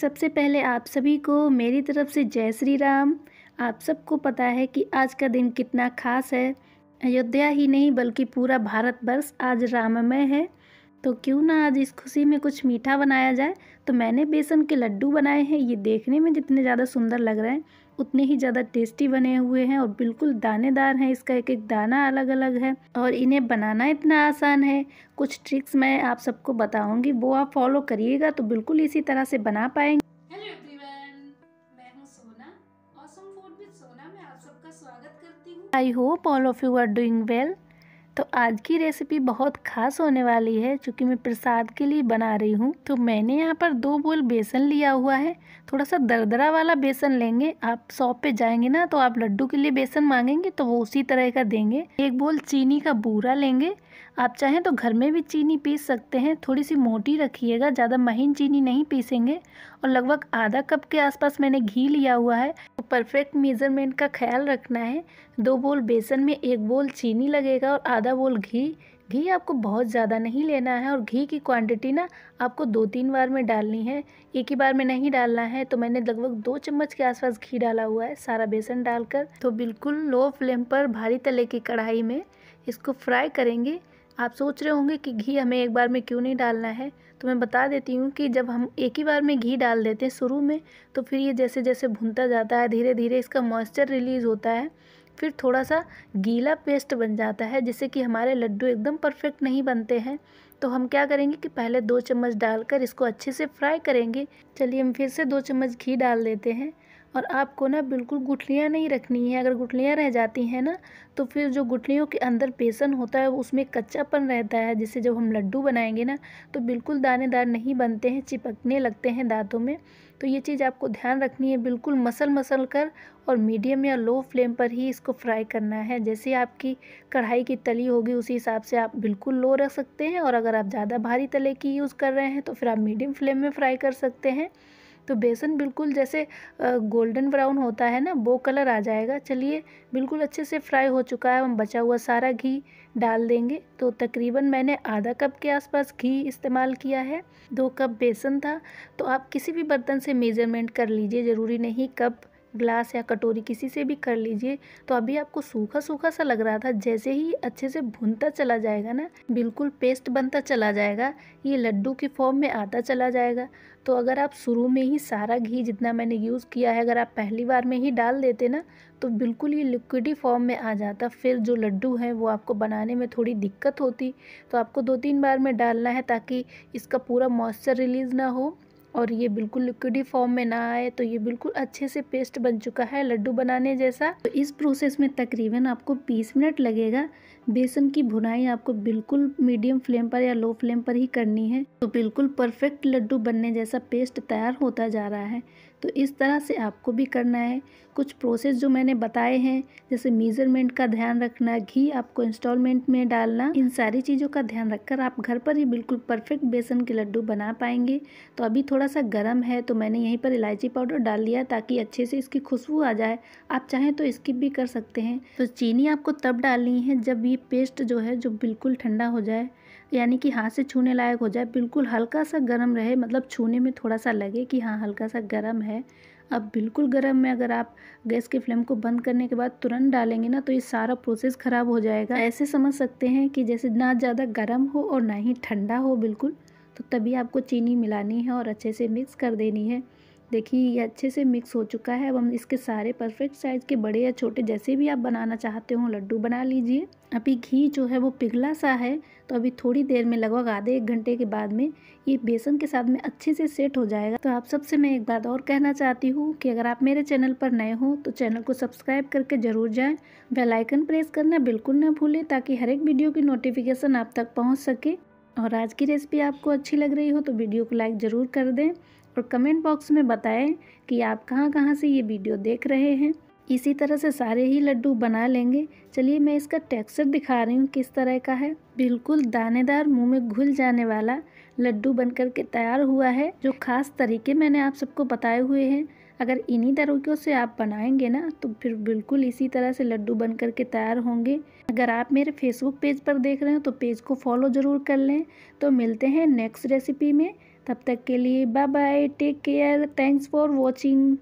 सबसे पहले आप सभी को मेरी तरफ से जय श्री राम आप सबको पता है कि आज का दिन कितना खास है अयोध्या ही नहीं बल्कि पूरा भारतवर्ष आज राममय है तो क्यों ना आज इस खुशी में कुछ मीठा बनाया जाए तो मैंने बेसन के लड्डू बनाए हैं ये देखने में जितने ज़्यादा सुंदर लग रहे हैं उतने ही ज़्यादा टेस्टी बने हुए हैं और बिल्कुल दानेदार हैं इसका एक एक दाना अलग अलग है और इन्हें बनाना इतना आसान है कुछ ट्रिक्स मैं आप सबको बताऊंगी वो आप फॉलो करिएगा तो बिल्कुल इसी तरह से बना पाएंगे I hope all of you are doing well तो आज की रेसिपी बहुत खास होने वाली है चूँकि मैं प्रसाद के लिए बना रही हूँ तो मैंने यहाँ पर दो बोल बेसन लिया हुआ है थोड़ा सा दरदरा वाला बेसन लेंगे आप शॉप पे जाएंगे ना तो आप लड्डू के लिए बेसन मांगेंगे तो वो उसी तरह का देंगे एक बोल चीनी का बूरा लेंगे आप चाहें तो घर में भी चीनी पीस सकते हैं थोड़ी सी मोटी रखिएगा ज़्यादा महीन चीनी नहीं पीसेंगे और लगभग आधा कप के आसपास मैंने घी लिया हुआ है तो परफेक्ट मेज़रमेंट का ख्याल रखना है दो बोल बेसन में एक बोल चीनी लगेगा और आधा बोल घी घी आपको बहुत ज़्यादा नहीं लेना है और घी की क्वांटिटी ना आपको दो तीन बार में डालनी है एक ही बार में नहीं डालना है तो मैंने लगभग दो चम्मच के आसपास घी डाला हुआ है सारा बेसन डालकर तो बिल्कुल लो फ्लेम पर भारी तले की कढ़ाई में इसको फ्राई करेंगे आप सोच रहे होंगे कि घी हमें एक बार में क्यों नहीं डालना है तो मैं बता देती हूँ कि जब हम एक ही बार में घी डाल देते हैं शुरू में तो फिर ये जैसे जैसे भुनता जाता है धीरे धीरे इसका मॉइस्चर रिलीज़ होता है फिर थोड़ा सा गीला पेस्ट बन जाता है जिससे कि हमारे लड्डू एकदम परफेक्ट नहीं बनते हैं तो हम क्या करेंगे कि पहले दो चम्मच डालकर इसको अच्छे से फ्राई करेंगे चलिए हम फिर से दो चम्मच घी डाल देते हैं और आपको ना बिल्कुल गुठलियाँ नहीं रखनी है अगर गुठलियाँ रह जाती हैं ना तो फिर जो गुठलियों के अंदर बेसन होता है उसमें कच्चापन रहता है जिससे जब हम लड्डू बनाएंगे ना तो बिल्कुल दानेदार नहीं बनते हैं चिपकने लगते हैं दांतों में तो ये चीज़ आपको ध्यान रखनी है बिल्कुल मसल मसल कर और मीडियम या लो फ्लेम पर ही इसको फ्राई करना है जैसे आपकी कढ़ाई की तली होगी उसी हिसाब से आप बिल्कुल लो रख सकते हैं और अगर आप ज़्यादा भारी तले की यूज़ कर रहे हैं तो फिर आप मीडियम फ्लेम में फ्राई कर सकते हैं तो बेसन बिल्कुल जैसे गोल्डन ब्राउन होता है ना वो कलर आ जाएगा चलिए बिल्कुल अच्छे से फ्राई हो चुका है हम बचा हुआ सारा घी डाल देंगे तो तकरीबन मैंने आधा कप के आसपास घी इस्तेमाल किया है दो कप बेसन था तो आप किसी भी बर्तन से मेज़रमेंट कर लीजिए ज़रूरी नहीं कप ग्लास या कटोरी किसी से भी कर लीजिए तो अभी आपको सूखा सूखा सा लग रहा था जैसे ही अच्छे से भुनता चला जाएगा ना बिल्कुल पेस्ट बनता चला जाएगा ये लड्डू की फॉर्म में आता चला जाएगा तो अगर आप शुरू में ही सारा घी जितना मैंने यूज़ किया है अगर आप पहली बार में ही डाल देते ना तो बिल्कुल ये लिक्विडी फॉर्म में आ जाता फिर जो लड्डू हैं वो आपको बनाने में थोड़ी दिक्कत होती तो आपको दो तीन बार में डालना है ताकि इसका पूरा मॉइस्चर रिलीज़ ना हो और ये बिल्कुल लिक्विडी फॉर्म में ना आए तो ये बिल्कुल अच्छे से पेस्ट बन चुका है लड्डू बनाने जैसा तो इस प्रोसेस में तकरीबन आपको 20 मिनट लगेगा बेसन की भुनाई आपको बिल्कुल मीडियम फ्लेम पर या लो फ्लेम पर ही करनी है तो बिल्कुल परफेक्ट लड्डू बनने जैसा पेस्ट तैयार होता जा रहा है तो इस तरह से आपको भी करना है कुछ प्रोसेस जो मैंने बताए हैं जैसे मेज़रमेंट का ध्यान रखना घी आपको इंस्टॉलमेंट में डालना इन सारी चीज़ों का ध्यान रखकर आप घर पर ही बिल्कुल परफेक्ट बेसन के लड्डू बना पाएंगे तो अभी थोड़ा सा गर्म है तो मैंने यहीं पर इलायची पाउडर डाल लिया ताकि अच्छे से इसकी खुशबू आ जाए आप चाहें तो स्किप भी कर सकते हैं तो चीनी आपको तब डालनी है जब ये पेस्ट जो है जो बिल्कुल ठंडा हो जाए यानी कि हाथ से छूने लायक हो जाए बिल्कुल हल्का सा गर्म रहे मतलब छूने में थोड़ा सा लगे कि हाँ हल्का सा गर्म है अब बिल्कुल गर्म में अगर आप गैस की फ्लेम को बंद करने के बाद तुरंत डालेंगे ना तो ये सारा प्रोसेस ख़राब हो जाएगा ऐसे समझ सकते हैं कि जैसे ना ज़्यादा गर्म हो और ना ही ठंडा हो बिल्कुल तो तभी आपको चीनी मिलानी है और अच्छे से मिक्स कर देनी है देखिए ये अच्छे से मिक्स हो चुका है अब हम इसके सारे परफेक्ट साइज़ के बड़े या छोटे जैसे भी आप बनाना चाहते हो लड्डू बना लीजिए अभी घी जो है वो पिघला सा है तो अभी थोड़ी देर में लगभग आधे एक घंटे के बाद में ये बेसन के साथ में अच्छे से सेट हो जाएगा तो आप सबसे मैं एक बात और कहना चाहती हूँ कि अगर आप मेरे चैनल पर नए हो तो चैनल को सब्सक्राइब करके ज़रूर जाएँ बेलाइकन प्रेस करना बिल्कुल ना भूलें ताकि हर एक वीडियो की नोटिफिकेशन आप तक पहुँच सके और आज की रेसिपी आपको अच्छी लग रही हो तो वीडियो को लाइक ज़रूर कर दें और कमेंट बॉक्स में बताएं कि आप कहाँ कहाँ से ये वीडियो देख रहे हैं इसी तरह से सारे ही लड्डू बना लेंगे चलिए मैं इसका टेक्सचर दिखा रही हूँ किस तरह का है बिल्कुल दानेदार मुंह में घुल जाने वाला लड्डू बन कर के तैयार हुआ है जो खास तरीके मैंने आप सबको बताए हुए हैं अगर इन्हीं तरीक़ों से आप बनाएंगे ना तो फिर बिल्कुल इसी तरह से लड्डू बन कर के तैयार होंगे अगर आप मेरे फेसबुक पेज पर देख रहे हैं तो पेज को फॉलो ज़रूर कर लें तो मिलते हैं नेक्स्ट रेसिपी में तब तक के लिए bye bye take care thanks for watching